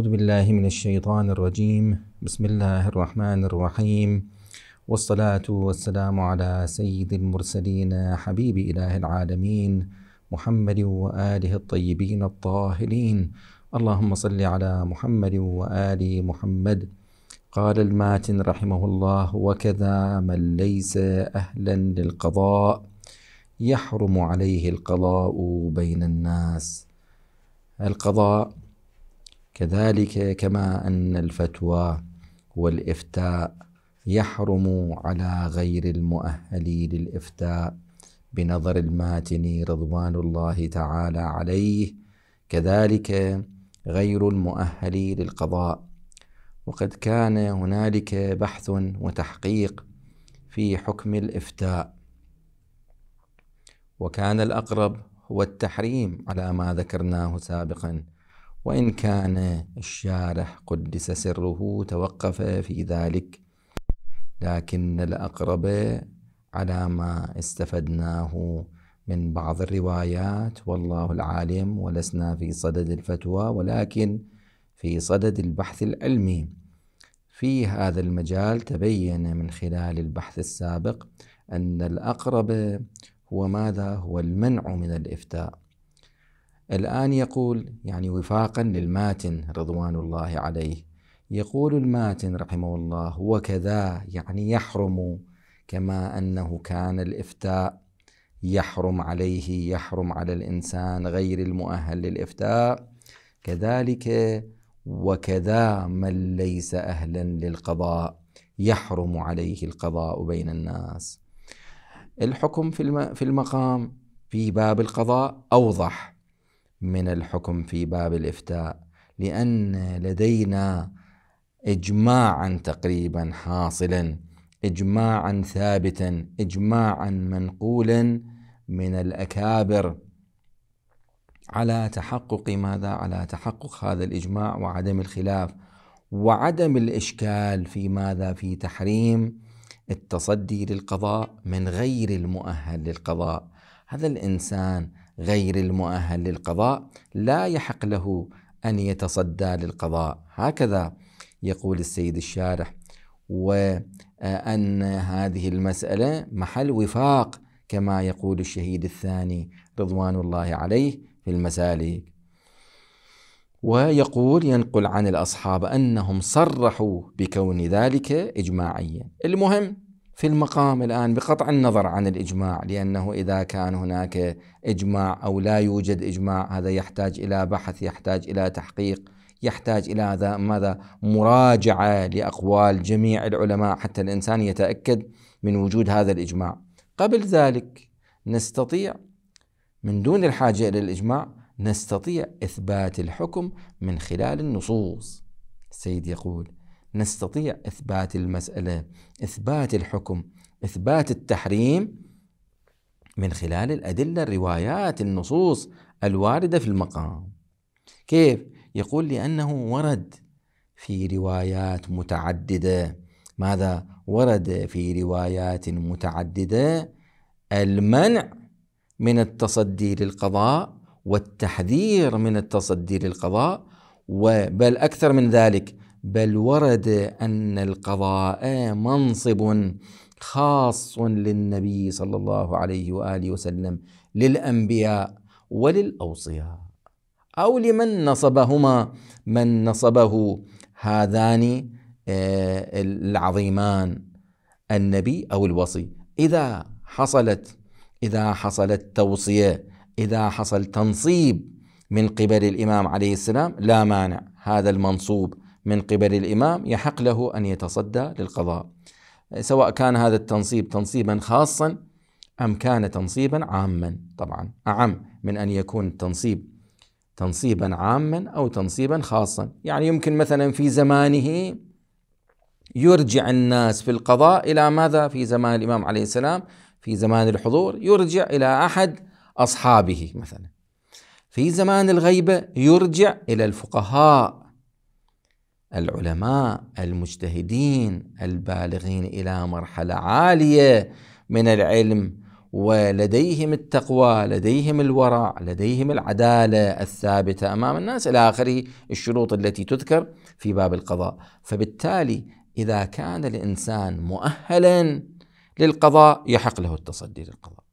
أعوذ بالله من الشيطان الرجيم بسم الله الرحمن الرحيم والصلاة والسلام على سيد المرسلين حبيب إله العالمين محمد وآله الطيبين الطاهرين اللهم صل على محمد وآل محمد قال الماتن رحمه الله وكذا من ليس أهلا للقضاء يحرم عليه القضاء بين الناس القضاء كذلك كما أن الفتوى والإفتاء يحرم على غير المؤهل للإفتاء بنظر الماتن رضوان الله تعالى عليه كذلك غير المؤهل للقضاء وقد كان هنالك بحث وتحقيق في حكم الإفتاء وكان الأقرب هو التحريم على ما ذكرناه سابقاً وإن كان الشارح قدس سره توقف في ذلك لكن الأقرب على ما استفدناه من بعض الروايات والله العالم ولسنا في صدد الفتوى ولكن في صدد البحث العلمي في هذا المجال تبين من خلال البحث السابق أن الأقرب هو ماذا؟ هو المنع من الإفتاء الآن يقول يعني وفاقا للماتن رضوان الله عليه يقول الماتن رحمه الله وكذا يعني يحرم كما أنه كان الإفتاء يحرم عليه يحرم على الإنسان غير المؤهل للإفتاء كذلك وكذا من ليس أهلا للقضاء يحرم عليه القضاء بين الناس الحكم في المقام في باب القضاء أوضح من الحكم في باب الافتاء لان لدينا اجماعا تقريبا حاصلا اجماعا ثابتا اجماعا منقولا من الاكابر على تحقق ماذا على تحقق هذا الاجماع وعدم الخلاف وعدم الاشكال في ماذا في تحريم التصدي للقضاء من غير المؤهل للقضاء هذا الانسان غير المؤهل للقضاء لا يحق له ان يتصدى للقضاء هكذا يقول السيد الشارح وان هذه المساله محل وفاق كما يقول الشهيد الثاني رضوان الله عليه في المسالك ويقول ينقل عن الاصحاب انهم صرحوا بكون ذلك اجماعيا المهم في المقام الآن بقطع النظر عن الإجماع لأنه إذا كان هناك إجماع أو لا يوجد إجماع هذا يحتاج إلى بحث يحتاج إلى تحقيق يحتاج إلى ماذا مراجعة لأقوال جميع العلماء حتى الإنسان يتأكد من وجود هذا الإجماع قبل ذلك نستطيع من دون الحاجة إلى الإجماع نستطيع إثبات الحكم من خلال النصوص السيد يقول نستطيع اثبات المساله اثبات الحكم اثبات التحريم من خلال الادله الروايات النصوص الوارده في المقام كيف يقول لانه ورد في روايات متعدده ماذا ورد في روايات متعدده المنع من التصدي للقضاء والتحذير من التصدي للقضاء وبل اكثر من ذلك بل ورد أن القضاء منصب خاص للنبي صلى الله عليه وآله وسلم للأنبياء وللأوصياء أو لمن نصبهما من نصبه هذان آه، العظيمان النبي أو الوصي إذا حصلت إذا حصلت توصية إذا حصل تنصيب من قبل الإمام عليه السلام لا مانع هذا المنصوب من قبل الإمام يحق له أن يتصدى للقضاء سواء كان هذا التنصيب تنصيبا خاصا أم كان تنصيبا عاما طبعا أعم من أن يكون التنصيب تنصيبا عاما أو تنصيبا خاصا يعني يمكن مثلا في زمانه يرجع الناس في القضاء إلى ماذا في زمان الإمام عليه السلام في زمان الحضور يرجع إلى أحد أصحابه مثلا في زمان الغيبة يرجع إلى الفقهاء العلماء المجتهدين البالغين الى مرحله عاليه من العلم ولديهم التقوى لديهم الورع لديهم العداله الثابته امام الناس الى اخره الشروط التي تذكر في باب القضاء فبالتالي اذا كان الانسان مؤهلا للقضاء يحق له التصدي للقضاء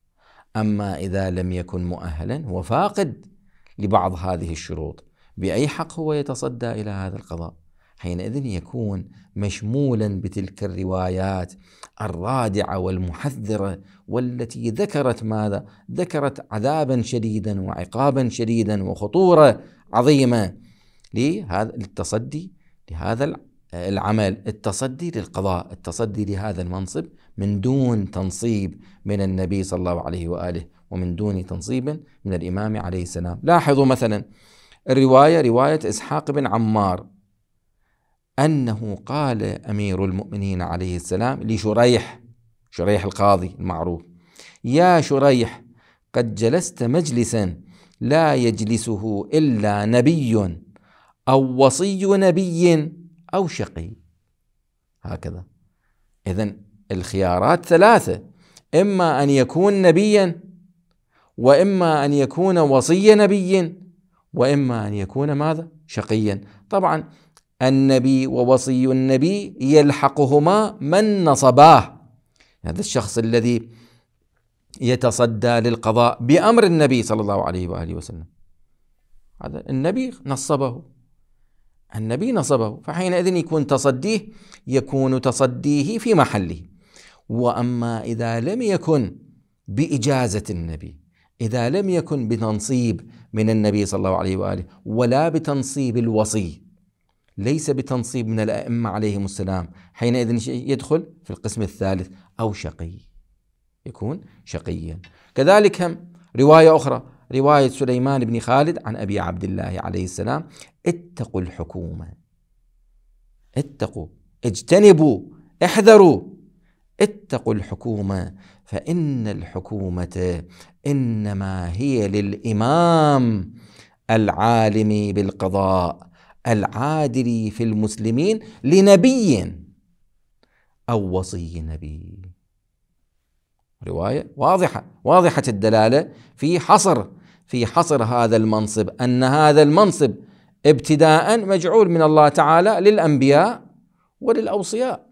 اما اذا لم يكن مؤهلا هو فاقد لبعض هذه الشروط باي حق هو يتصدى الى هذا القضاء حينئذ يكون مشمولا بتلك الروايات الرادعه والمحذره والتي ذكرت ماذا؟ ذكرت عذابا شديدا وعقابا شديدا وخطوره عظيمه لهذا التصدي لهذا العمل، التصدي للقضاء، التصدي لهذا المنصب من دون تنصيب من النبي صلى الله عليه واله ومن دون تنصيب من الامام عليه السلام، لاحظوا مثلا الروايه روايه اسحاق بن عمار أنه قال أمير المؤمنين عليه السلام لشريح شريح القاضي المعروف يا شريح قد جلست مجلسا لا يجلسه إلا نبي أو وصي نبي أو شقي هكذا إذا الخيارات ثلاثة إما أن يكون نبيا وإما أن يكون وصي نبي وإما أن يكون ماذا شقيا طبعا النبي ووصي النبي يلحقهما من نصباه هذا الشخص الذي يتصدى للقضاء بأمر النبي صلى الله عليه وآله وسلم هذا النبي نصبه النبي نصبه فحينئذ يكون تصديه يكون تصديه في محله وأما إذا لم يكن بإجازة النبي إذا لم يكن بتنصيب من النبي صلى الله عليه وآله ولا بتنصيب الوصي ليس بتنصيب من الأئمة عليهم السلام حينئذ يدخل في القسم الثالث أو شقي يكون شقيا كذلك هم رواية أخرى رواية سليمان بن خالد عن أبي عبد الله عليه السلام اتقوا الحكومة اتقوا اجتنبوا احذروا اتقوا الحكومة فإن الحكومة إنما هي للإمام العالم بالقضاء العادل في المسلمين لنبي أو وصي نبي رواية واضحة واضحة الدلالة في حصر في حصر هذا المنصب أن هذا المنصب ابتداء مجعول من الله تعالى للأنبياء وللأوصياء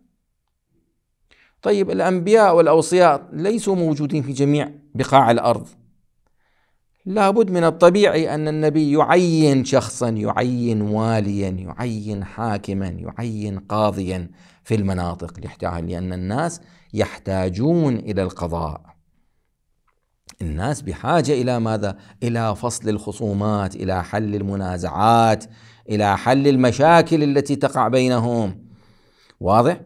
طيب الأنبياء والأوصياء ليسوا موجودين في جميع بقاع الأرض لابد من الطبيعي أن النبي يعين شخصا يعين واليا يعين حاكما يعين قاضيا في المناطق لأن الناس يحتاجون إلى القضاء الناس بحاجة إلى ماذا؟ إلى فصل الخصومات إلى حل المنازعات إلى حل المشاكل التي تقع بينهم واضح؟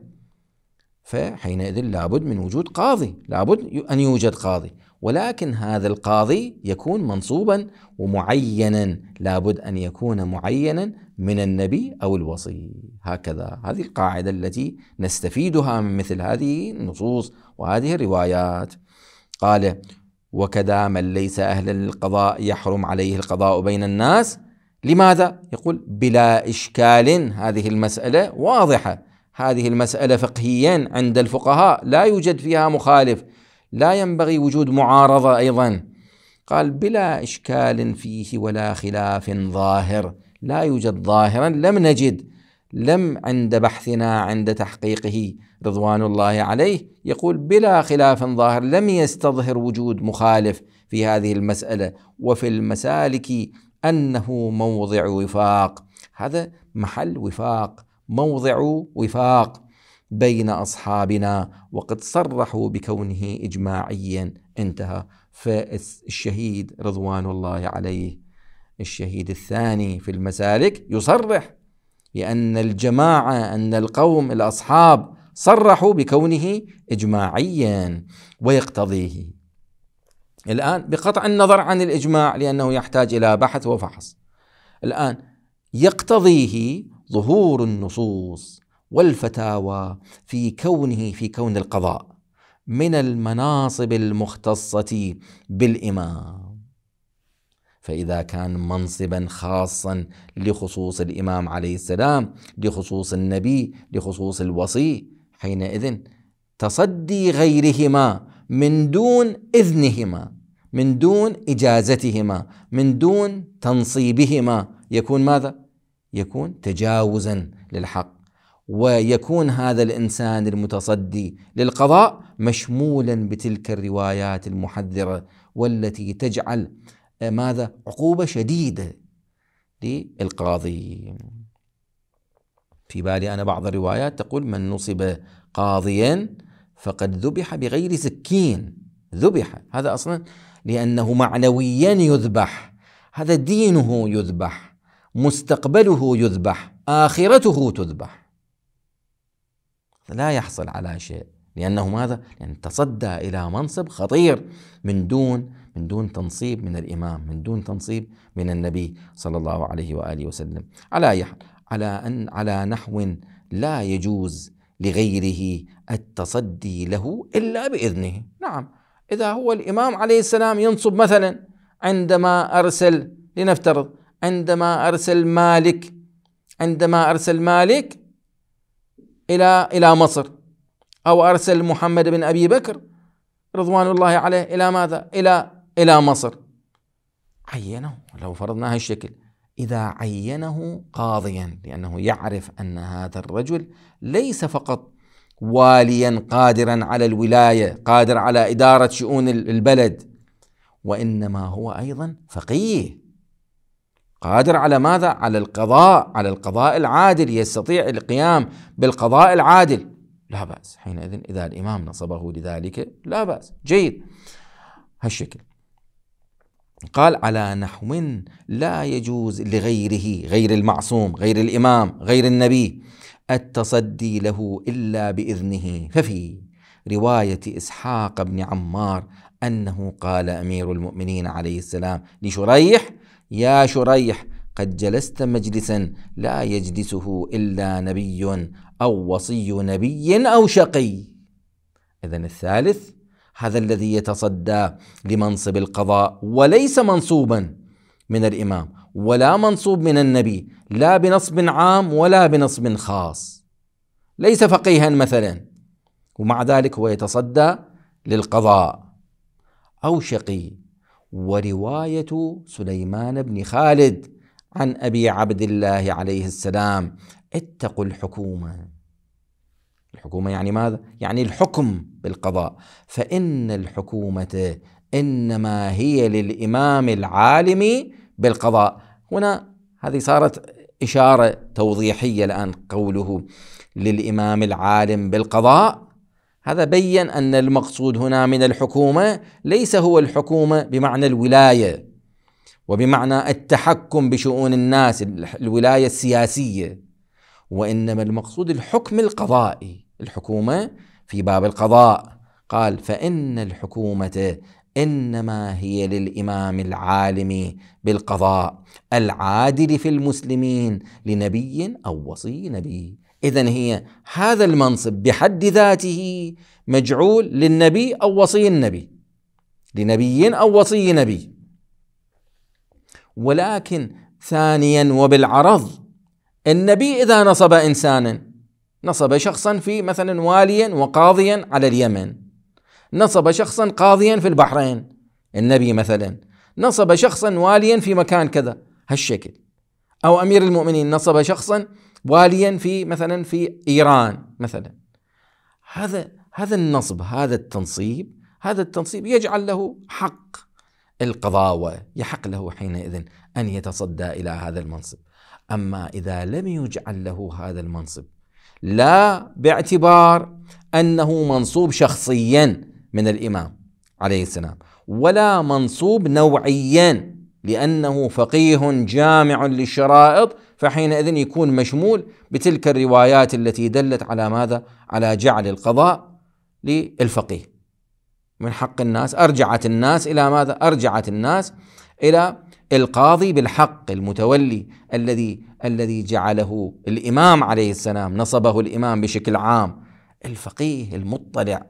فحينئذ لابد من وجود قاضي لابد أن يوجد قاضي ولكن هذا القاضي يكون منصوبا ومعينا لابد أن يكون معينا من النبي أو الوصي هكذا هذه القاعدة التي نستفيدها من مثل هذه النصوص وهذه الروايات قال وكذا من ليس أهلا للقضاء يحرم عليه القضاء بين الناس لماذا؟ يقول بلا إشكال هذه المسألة واضحة هذه المسألة فقهيا عند الفقهاء لا يوجد فيها مخالف لا ينبغي وجود معارضه ايضا قال بلا اشكال فيه ولا خلاف ظاهر لا يوجد ظاهرا لم نجد لم عند بحثنا عند تحقيقه رضوان الله عليه يقول بلا خلاف ظاهر لم يستظهر وجود مخالف في هذه المساله وفي المسالك انه موضع وفاق هذا محل وفاق موضع وفاق بين أصحابنا وقد صرحوا بكونه إجماعيا انتهى فالشهيد رضوان الله عليه الشهيد الثاني في المسالك يصرح بأن الجماعة أن القوم الأصحاب صرحوا بكونه إجماعيا ويقتضيه الآن بقطع النظر عن الإجماع لأنه يحتاج إلى بحث وفحص الآن يقتضيه ظهور النصوص والفتاوى في كونه في كون القضاء من المناصب المختصة بالإمام فإذا كان منصبا خاصا لخصوص الإمام عليه السلام لخصوص النبي لخصوص الوصي حينئذ تصدي غيرهما من دون إذنهما من دون إجازتهما من دون تنصيبهما يكون ماذا؟ يكون تجاوزا للحق ويكون هذا الانسان المتصدي للقضاء مشمولا بتلك الروايات المحذره والتي تجعل آه، ماذا عقوبه شديده للقاضي في بالي انا بعض الروايات تقول من نصب قاضيا فقد ذبح بغير سكين ذبح هذا اصلا لانه معنويا يذبح هذا دينه يذبح مستقبله يذبح اخرته تذبح لا يحصل على شيء لأنه ماذا؟ يعني تصدى إلى منصب خطير من دون من دون تنصيب من الإمام من دون تنصيب من النبي صلى الله عليه وآله وسلم على على أن على نحو لا يجوز لغيره التصدي له إلا بإذنه نعم إذا هو الإمام عليه السلام ينصب مثلا عندما أرسل لنفترض عندما أرسل مالك عندما أرسل مالك إلى إلى مصر أو أرسل محمد بن أبي بكر رضوان الله عليه إلى ماذا؟ إلى إلى مصر عينه لو فرضنا هالشكل إذا عينه قاضيا لأنه يعرف أن هذا الرجل ليس فقط واليا قادرا على الولاية قادر على إدارة شؤون البلد وإنما هو أيضا فقيه قادر على ماذا؟ على القضاء على القضاء العادل يستطيع القيام بالقضاء العادل لا بأس حينئذ إذا الإمام نصبه لذلك لا بأس جيد هالشكل قال على نحو لا يجوز لغيره غير المعصوم غير الإمام غير النبي التصدي له إلا بإذنه ففي رواية إسحاق بن عمار أنه قال أمير المؤمنين عليه السلام لشريح يا شريح قد جلست مجلسا لا يجلسه الا نبي او وصي نبي او شقي اذا الثالث هذا الذي يتصدى لمنصب القضاء وليس منصوبا من الامام ولا منصوب من النبي لا بنصب عام ولا بنصب خاص ليس فقيها مثلا ومع ذلك هو يتصدى للقضاء او شقي ورواية سليمان بن خالد عن أبي عبد الله عليه السلام اتقوا الحكومة الحكومة يعني ماذا؟ يعني الحكم بالقضاء فإن الحكومة إنما هي للإمام العالم بالقضاء هنا هذه صارت إشارة توضيحية الآن قوله للإمام العالم بالقضاء هذا بين أن المقصود هنا من الحكومة ليس هو الحكومة بمعنى الولاية وبمعنى التحكم بشؤون الناس الولاية السياسية وإنما المقصود الحكم القضائي الحكومة في باب القضاء قال فإن الحكومة انما هي للامام العالم بالقضاء العادل في المسلمين لنبي او وصي نبي إذا هي هذا المنصب بحد ذاته مجعول للنبي أو وصي النبي لنبي أو وصي نبي ولكن ثانيا وبالعرض النبي إذا نصب إنسانا نصب شخصا في مثلا واليا وقاضيا على اليمن نصب شخصا قاضيا في البحرين النبي مثلا نصب شخصا واليا في مكان كذا هالشكل أو أمير المؤمنين نصب شخصا واليا في مثلا في ايران مثلا هذا هذا النصب هذا التنصيب هذا التنصيب يجعل له حق القضاوه يحق له حينئذ ان يتصدى الى هذا المنصب اما اذا لم يجعل له هذا المنصب لا باعتبار انه منصوب شخصيا من الامام عليه السلام ولا منصوب نوعيا لأنه فقيه جامع للشرائط فحينئذ يكون مشمول بتلك الروايات التي دلت على ماذا؟ على جعل القضاء للفقيه من حق الناس أرجعت الناس إلى ماذا؟ أرجعت الناس إلى القاضي بالحق المتولي الذي الذي جعله الإمام عليه السلام نصبه الإمام بشكل عام الفقيه المطلع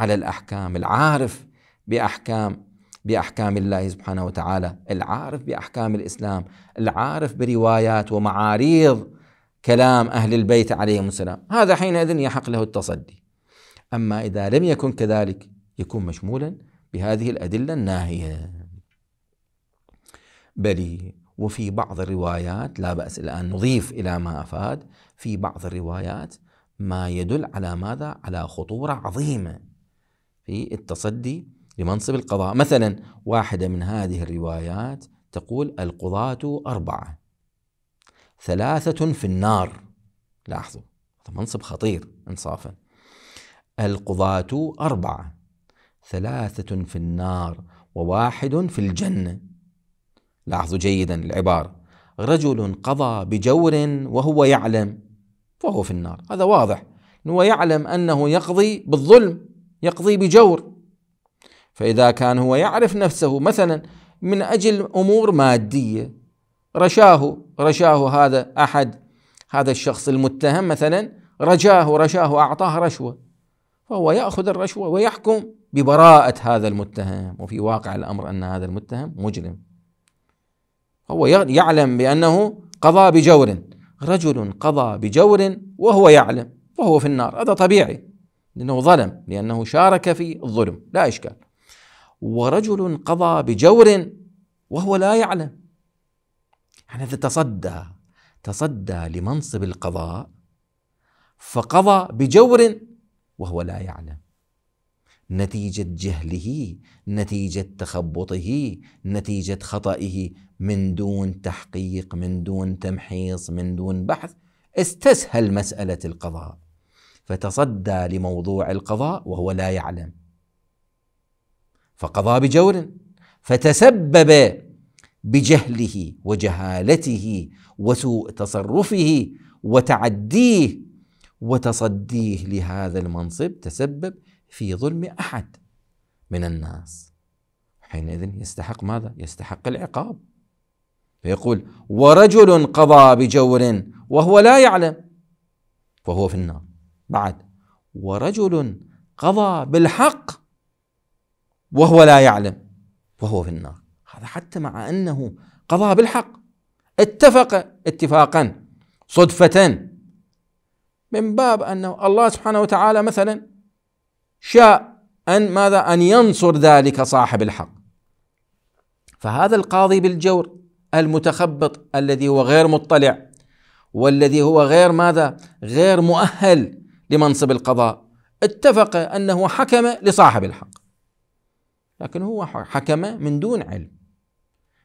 على الأحكام العارف بأحكام باحكام الله سبحانه وتعالى، العارف باحكام الاسلام، العارف بروايات ومعاريض كلام اهل البيت عليهم السلام، هذا حينئذ يحق له التصدي. اما اذا لم يكن كذلك يكون مشمولا بهذه الادله الناهيه. بل وفي بعض الروايات لا بأس الآن نضيف إلى ما أفاد في بعض الروايات ما يدل على ماذا؟ على خطورة عظيمة في التصدي لمنصب القضاء مثلا واحدة من هذه الروايات تقول القضاة أربعة ثلاثة في النار لاحظوا هذا منصب خطير إنصافا القضاة أربعة ثلاثة في النار وواحد في الجنة لاحظوا جيدا العبارة رجل قضى بجور وهو يعلم فهو في النار هذا واضح هو يعلم أنه يقضي بالظلم يقضي بجور فإذا كان هو يعرف نفسه مثلا من أجل أمور مادية رشاه رشاه هذا أحد هذا الشخص المتهم مثلا رجاه رشاه أعطاه رشوة فهو يأخذ الرشوة ويحكم ببراءة هذا المتهم وفي واقع الأمر أن هذا المتهم مجرم هو يعلم بأنه قضى بجور رجل قضى بجور وهو يعلم وهو في النار هذا طبيعي لأنه ظلم لأنه شارك في الظلم لا إشكال ورجل قضى بجور وهو لا يعلم يعني هذا تصدى تصدى لمنصب القضاء فقضى بجور وهو لا يعلم نتيجة جهله نتيجة تخبطه نتيجة خطئه من دون تحقيق من دون تمحيص من دون بحث استسهل مسألة القضاء فتصدى لموضوع القضاء وهو لا يعلم فقضى بجور فتسبب بجهله وجهالته وسوء تصرفه وتعديه وتصديه لهذا المنصب تسبب في ظلم احد من الناس حينئذ يستحق ماذا؟ يستحق العقاب فيقول ورجل قضى بجور وهو لا يعلم فهو في النار بعد ورجل قضى بالحق وهو لا يعلم وهو في النار هذا حتى مع أنه قضى بالحق اتفق اتفاقا صدفة من باب أنه الله سبحانه وتعالى مثلا شاء أن ماذا أن ينصر ذلك صاحب الحق فهذا القاضي بالجور المتخبط الذي هو غير مطلع والذي هو غير ماذا غير مؤهل لمنصب القضاء اتفق أنه حكم لصاحب الحق لكن هو حكم من دون علم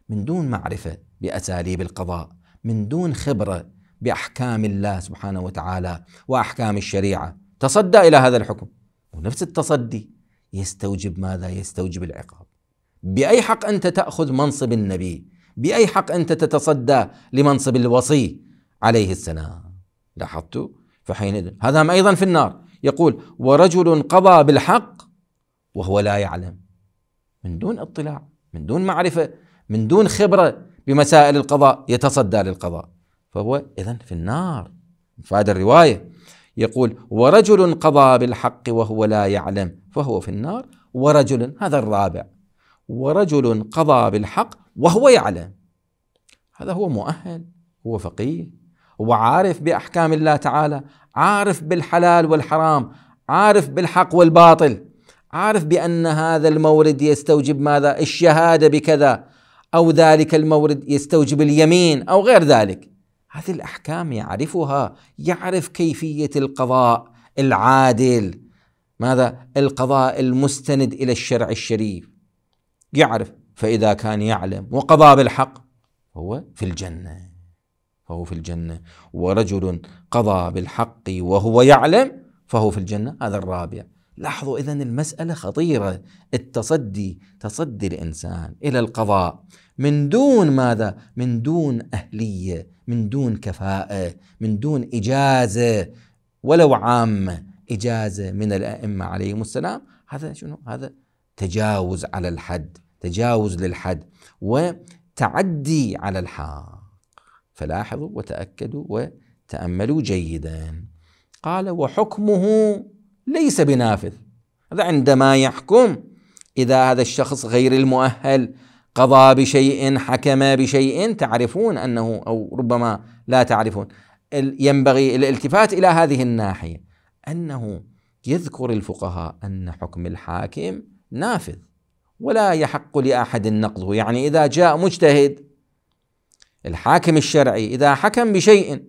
من دون معرفه باساليب القضاء من دون خبره باحكام الله سبحانه وتعالى واحكام الشريعه تصدى الى هذا الحكم ونفس التصدي يستوجب ماذا يستوجب العقاب باي حق انت تاخذ منصب النبي باي حق انت تتصدى لمنصب الوصي عليه السلام لاحظت فحينئذ هذا ايضا في النار يقول ورجل قضى بالحق وهو لا يعلم من دون اطلاع من دون معرفه من دون خبره بمسائل القضاء يتصدى للقضاء فهو اذا في النار فهذا الروايه يقول ورجل قضى بالحق وهو لا يعلم فهو في النار ورجل هذا الرابع ورجل قضى بالحق وهو يعلم هذا هو مؤهل هو فقيه وعارف باحكام الله تعالى عارف بالحلال والحرام عارف بالحق والباطل عارف بأن هذا المورد يستوجب ماذا؟ الشهادة بكذا أو ذلك المورد يستوجب اليمين أو غير ذلك هذه الأحكام يعرفها يعرف كيفية القضاء العادل ماذا؟ القضاء المستند إلى الشرع الشريف يعرف فإذا كان يعلم وقضى بالحق هو في الجنة فهو في الجنة ورجل قضى بالحق وهو يعلم فهو في الجنة هذا الرابع لاحظوا إذا المسألة خطيرة التصدي تصدي الإنسان إلى القضاء من دون ماذا؟ من دون أهلية من دون كفاءة من دون إجازة ولو عامة إجازة من الأئمة عليهم السلام هذا شنو؟ هذا تجاوز على الحد تجاوز للحد وتعدي على الحق فلاحظوا وتأكدوا وتأملوا جيدا قال وحكمه ليس بنافذ هذا عندما يحكم إذا هذا الشخص غير المؤهل قضى بشيء حكم بشيء تعرفون أنه أو ربما لا تعرفون ينبغي الالتفات إلى هذه الناحية أنه يذكر الفقهاء أن حكم الحاكم نافذ ولا يحق لأحد نقضه يعني إذا جاء مجتهد الحاكم الشرعي إذا حكم بشيء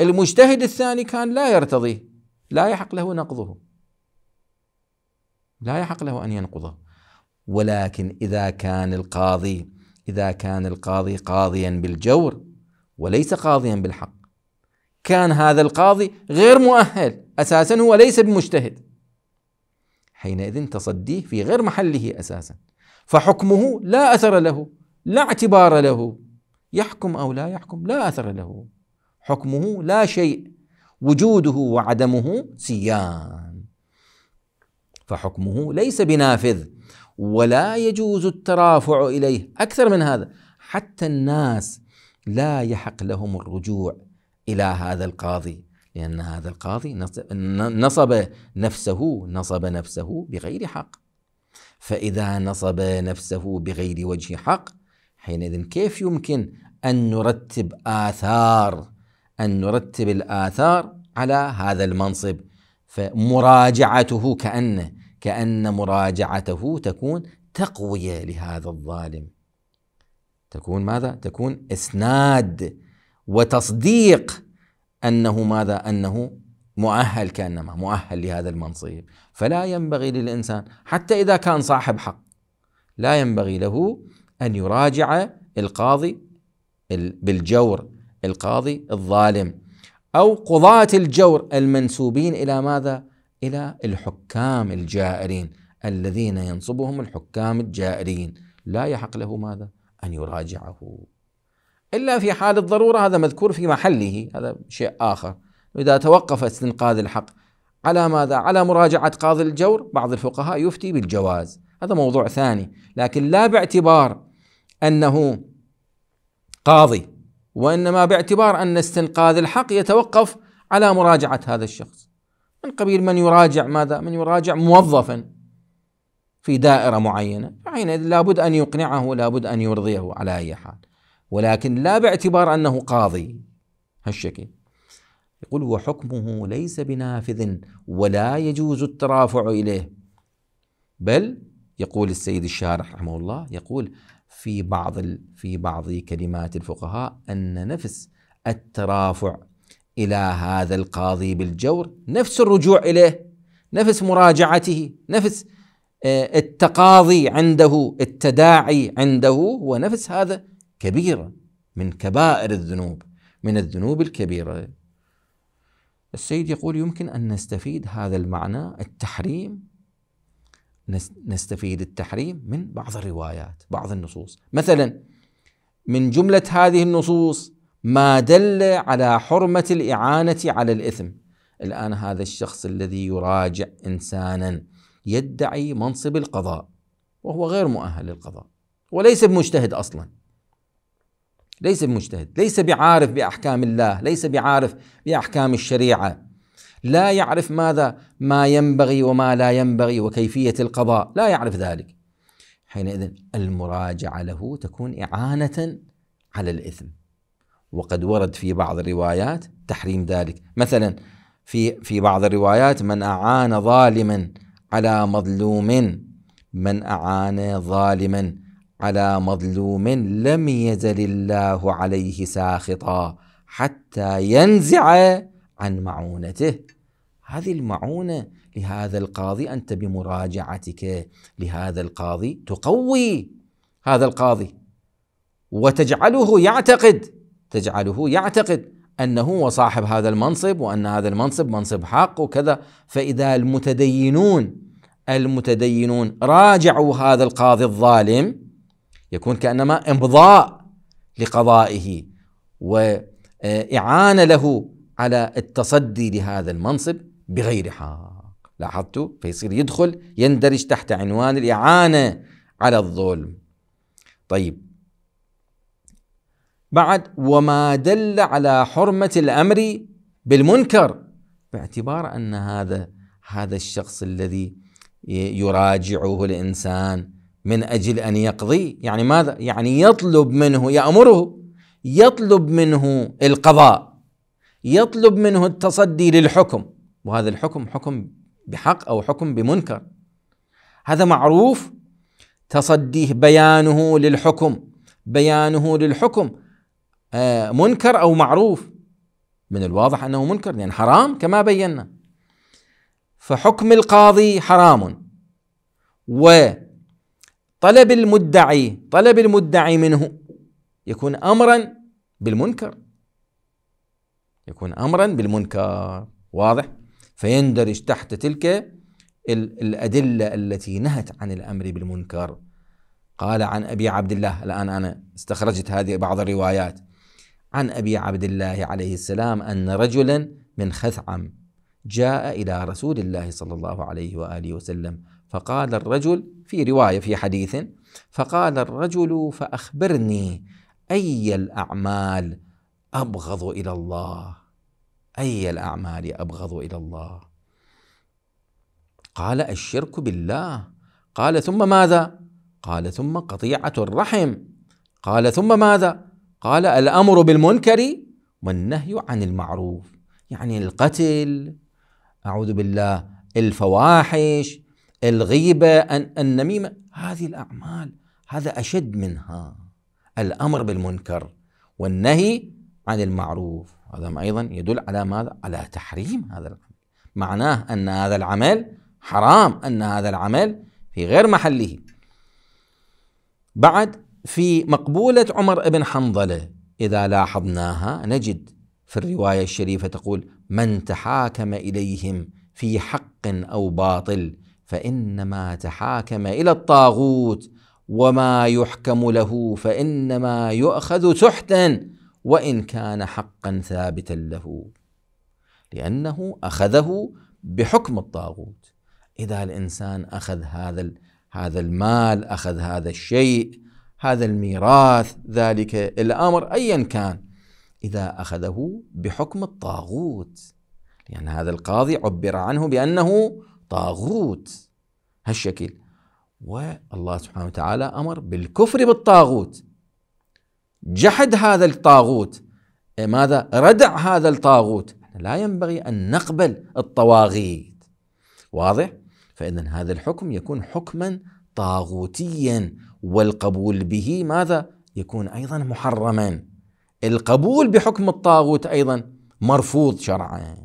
المجتهد الثاني كان لا يرتضيه لا يحق له نقضه لا يحق له أن ينقضه ولكن إذا كان القاضي إذا كان القاضي قاضيا بالجور وليس قاضيا بالحق كان هذا القاضي غير مؤهل أساسا هو ليس بمجتهد حينئذ تصديه في غير محله أساسا فحكمه لا أثر له لا اعتبار له يحكم أو لا يحكم لا أثر له حكمه لا شيء وجوده وعدمه سيان فحكمه ليس بنافذ ولا يجوز الترافع اليه اكثر من هذا حتى الناس لا يحق لهم الرجوع الى هذا القاضي لان هذا القاضي نصب نفسه نصب نفسه بغير حق فاذا نصب نفسه بغير وجه حق حينئذ كيف يمكن ان نرتب اثار أن نرتب الآثار على هذا المنصب فمراجعته كأنه كأن مراجعته تكون تقوية لهذا الظالم تكون ماذا؟ تكون إسناد وتصديق أنه ماذا؟ أنه مؤهل كأنما مؤهل لهذا المنصب فلا ينبغي للإنسان حتى إذا كان صاحب حق لا ينبغي له أن يراجع القاضي بالجور القاضي الظالم أو قضاة الجور المنسوبين إلى ماذا؟ إلى الحكام الجائرين الذين ينصبهم الحكام الجائرين لا يحق له ماذا؟ أن يراجعه إلا في حال الضرورة هذا مذكور في محله هذا شيء آخر إذا توقف استنقاذ الحق على ماذا؟ على مراجعة قاضي الجور بعض الفقهاء يفتي بالجواز هذا موضوع ثاني لكن لا باعتبار أنه قاضي وإنما باعتبار أن استنقاذ الحق يتوقف على مراجعة هذا الشخص من قبيل من يراجع ماذا؟ من يراجع موظفا في دائرة معينة حينئذ لابد أن يقنعه لابد أن يرضيه على أي حال ولكن لا باعتبار أنه قاضي هالشكل يقول وحكمه ليس بنافذ ولا يجوز الترافع إليه بل يقول السيد الشارح رحمه الله يقول في بعض في بعض كلمات الفقهاء أن نفس الترافع إلى هذا القاضي بالجور نفس الرجوع إليه نفس مراجعته نفس آه، التقاضي عنده التداعي عنده هو نفس هذا كبيرة من كبائر الذنوب من الذنوب الكبيرة السيد يقول يمكن أن نستفيد هذا المعنى التحريم نستفيد التحريم من بعض الروايات بعض النصوص مثلا من جملة هذه النصوص ما دل على حرمة الإعانة على الإثم الآن هذا الشخص الذي يراجع إنسانا يدعي منصب القضاء وهو غير مؤهل للقضاء وليس بمجتهد أصلا ليس بمجتهد ليس بعارف بأحكام الله ليس بعارف بأحكام الشريعة لا يعرف ماذا ما ينبغي وما لا ينبغي وكيفية القضاء لا يعرف ذلك حينئذ المراجعة له تكون إعانة على الإثم وقد ورد في بعض الروايات تحريم ذلك مثلا في في بعض الروايات من أعان ظالما على مظلوم من أعان ظالما على مظلوم لم يزل الله عليه ساخطا حتى ينزع عن معونته هذه المعونة لهذا القاضي أنت بمراجعتك لهذا القاضي تقوي هذا القاضي وتجعله يعتقد تجعله يعتقد أنه هو صاحب هذا المنصب وأن هذا المنصب منصب حق وكذا فإذا المتدينون المتدينون راجعوا هذا القاضي الظالم يكون كأنما إمضاء لقضائه وإعانة له على التصدي لهذا المنصب بغير حق لاحظتوا فيصير يدخل يندرج تحت عنوان الإعانة على الظلم طيب بعد وما دل على حرمة الأمر بالمنكر باعتبار أن هذا هذا الشخص الذي يراجعه الإنسان من أجل أن يقضي يعني ماذا يعني يطلب منه يأمره يطلب منه القضاء يطلب منه التصدي للحكم وهذا الحكم حكم بحق او حكم بمنكر هذا معروف تصديه بيانه للحكم بيانه للحكم آه منكر او معروف من الواضح انه منكر لان يعني حرام كما بينا فحكم القاضي حرام وطلب المدعي طلب المدعي منه يكون امرا بالمنكر يكون امرا بالمنكر واضح فيندرج تحت تلك الادله التي نهت عن الامر بالمنكر قال عن ابي عبد الله الان انا استخرجت هذه بعض الروايات عن ابي عبد الله عليه السلام ان رجلا من خثعم جاء الى رسول الله صلى الله عليه واله وسلم فقال الرجل في روايه في حديث فقال الرجل فاخبرني اي الاعمال أبغض إلى الله أي الأعمال أبغض إلى الله قال الشرك بالله قال ثم ماذا قال ثم قطيعة الرحم قال ثم ماذا قال الأمر بالمنكر والنهي عن المعروف يعني القتل أعوذ بالله الفواحش الغيبة النميمة هذه الأعمال هذا أشد منها الأمر بالمنكر والنهي عن المعروف هذا أيضا يدل على ماذا؟ على تحريم هذا العمل معناه أن هذا العمل حرام أن هذا العمل في غير محله بعد في مقبولة عمر بن حنظلة إذا لاحظناها نجد في الرواية الشريفة تقول من تحاكم إليهم في حق أو باطل فإنما تحاكم إلى الطاغوت وما يحكم له فإنما يؤخذ سحتا وان كان حقا ثابتا له لانه اخذه بحكم الطاغوت اذا الانسان اخذ هذا هذا المال اخذ هذا الشيء هذا الميراث ذلك الامر ايا كان اذا اخذه بحكم الطاغوت لان هذا القاضي عبر عنه بانه طاغوت هالشكل والله سبحانه وتعالى امر بالكفر بالطاغوت جحد هذا الطاغوت إيه ماذا ردع هذا الطاغوت لا ينبغي أن نقبل الطواغيت واضح؟ فإذا هذا الحكم يكون حكما طاغوتيا والقبول به ماذا؟ يكون أيضا محرما القبول بحكم الطاغوت أيضا مرفوض شرعا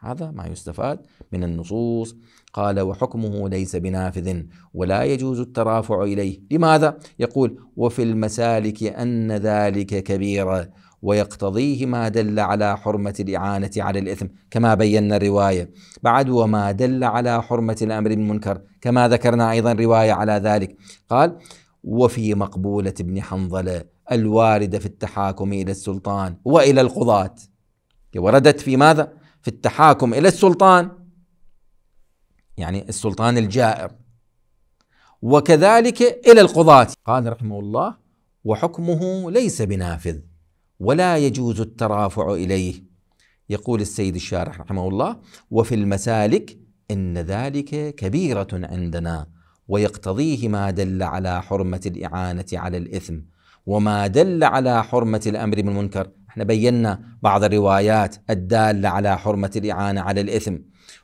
هذا ما يستفاد من النصوص قال وحكمه ليس بنافذ ولا يجوز الترافع اليه لماذا يقول وفي المسالك ان ذلك كبير ويقتضيه ما دل على حرمة الإعانة على الإثم كما بينا الرواية بعد وما دل على حرمة الأمر بالمنكر كما ذكرنا أيضا رواية على ذلك قال وفي مقبولة ابن حنظلة الواردة في التحاكم إلى السلطان وإلى القضاة وردت في ماذا؟ في التحاكم إلى السلطان يعني السلطان الجائر وكذلك إلى القضاة قال رحمه الله وحكمه ليس بنافذ ولا يجوز الترافع إليه يقول السيد الشارح رحمه الله وفي المسالك إن ذلك كبيرة عندنا ويقتضيه ما دل على حرمة الإعانة على الإثم وما دل على حرمة الأمر بالمنكر احنا بينا بعض الروايات الدالة على حرمة الإعانة على الإثم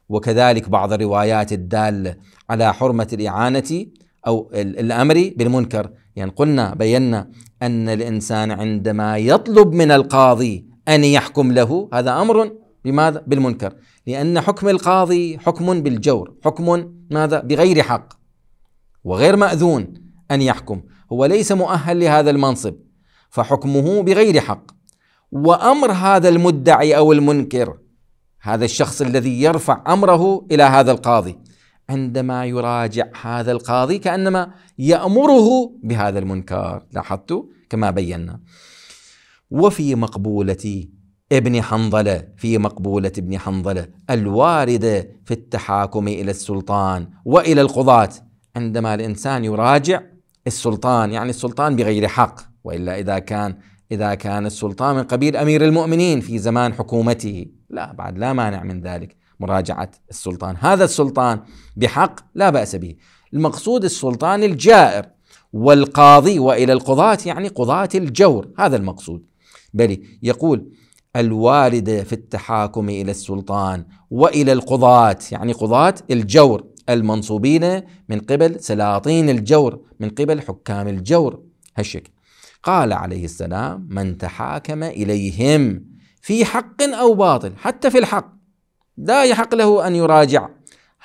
وكذلك بعض الروايات الدالة على حرمة الإعانة أو الأمر بالمنكر يعني قلنا بينا أن الإنسان عندما يطلب من القاضي أن يحكم له هذا أمر بماذا؟ بالمنكر لأن حكم القاضي حكم بالجور حكم ماذا؟ بغير حق وغير مأذون أن يحكم هو ليس مؤهل لهذا المنصب فحكمه بغير حق وأمر هذا المدعي أو المنكر هذا الشخص الذي يرفع امره الى هذا القاضي عندما يراجع هذا القاضي كانما يامره بهذا المنكر لاحظت كما بينا وفي مقبوله ابن حنظله في مقبوله ابن حنظله الوارده في التحاكم الى السلطان والى القضاه عندما الانسان يراجع السلطان يعني السلطان بغير حق والا اذا كان إذا كان السلطان من قبيل أمير المؤمنين في زمان حكومته لا بعد لا مانع من ذلك مراجعة السلطان هذا السلطان بحق لا بأس به المقصود السلطان الجائر والقاضي وإلى القضاة يعني قضاة الجور هذا المقصود بل يقول الواردة في التحاكم إلى السلطان وإلى القضاة يعني قضاة الجور المنصوبين من قبل سلاطين الجور من قبل حكام الجور هالشكل قال عليه السلام من تحاكم اليهم في حق او باطل حتى في الحق لا يحق له ان يراجع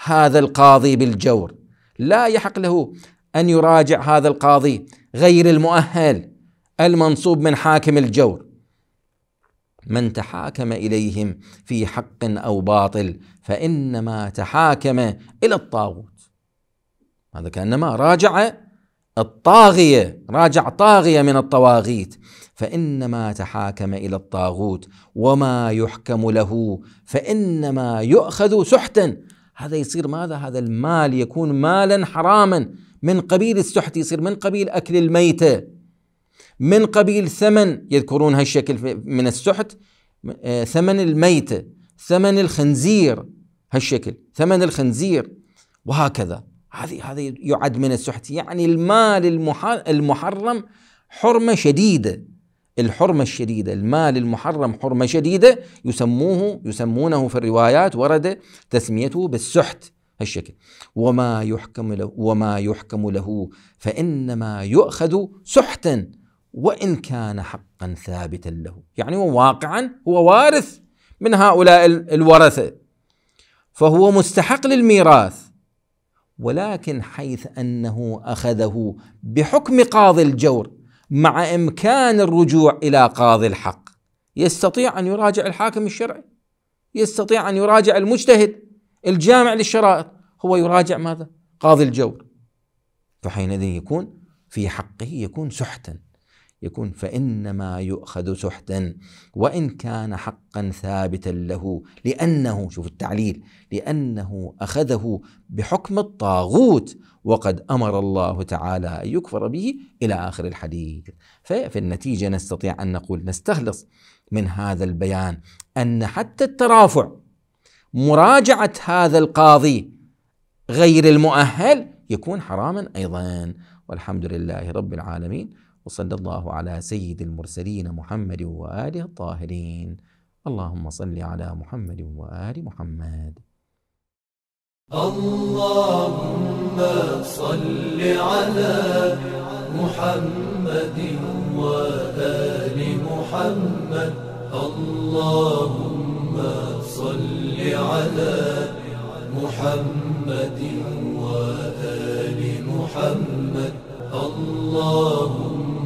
هذا القاضي بالجور لا يحق له ان يراجع هذا القاضي غير المؤهل المنصوب من حاكم الجور من تحاكم اليهم في حق او باطل فانما تحاكم الى الطاغوت هذا كانما راجع الطاغية راجع طاغية من الطواغيت فإنما تحاكم إلى الطاغوت وما يحكم له فإنما يؤخذ سحتا هذا يصير ماذا؟ هذا المال يكون مالا حراما من قبيل السحت يصير من قبيل أكل الميتة من قبيل ثمن يذكرون هالشكل من السحت آه، ثمن الميتة ثمن الخنزير هالشكل ثمن الخنزير وهكذا هذه هذه يعد من السحت يعني المال المحرم حرمة شديدة الحرمة الشديدة المال المحرم حرمة شديدة يسموه يسمونه في الروايات ورد تسميته بالسحت هالشكل وما يحكم له وما يحكم له فإنما يؤخذ سحتا وإن كان حقا ثابتا له يعني واقعا هو وارث من هؤلاء الورثة فهو مستحق للميراث ولكن حيث انه اخذه بحكم قاضي الجور مع امكان الرجوع الى قاضي الحق يستطيع ان يراجع الحاكم الشرعي يستطيع ان يراجع المجتهد الجامع للشرائط هو يراجع ماذا؟ قاضي الجور فحينئذ يكون في حقه يكون سحتا يكون فإنما يؤخذ سحتا وإن كان حقا ثابتا له لأنه شوف التعليل لأنه أخذه بحكم الطاغوت وقد أمر الله تعالى أن يكفر به إلى آخر الحديث ففي النتيجة نستطيع أن نقول نستخلص من هذا البيان أن حتى الترافع مراجعة هذا القاضي غير المؤهل يكون حراما أيضا والحمد لله رب العالمين وصلى الله على سيد المرسلين محمد واله الطاهرين اللهم صل على محمد وال محمد اللهم صل على محمد وال محمد اللهم صل على محمد وال محمد اللهم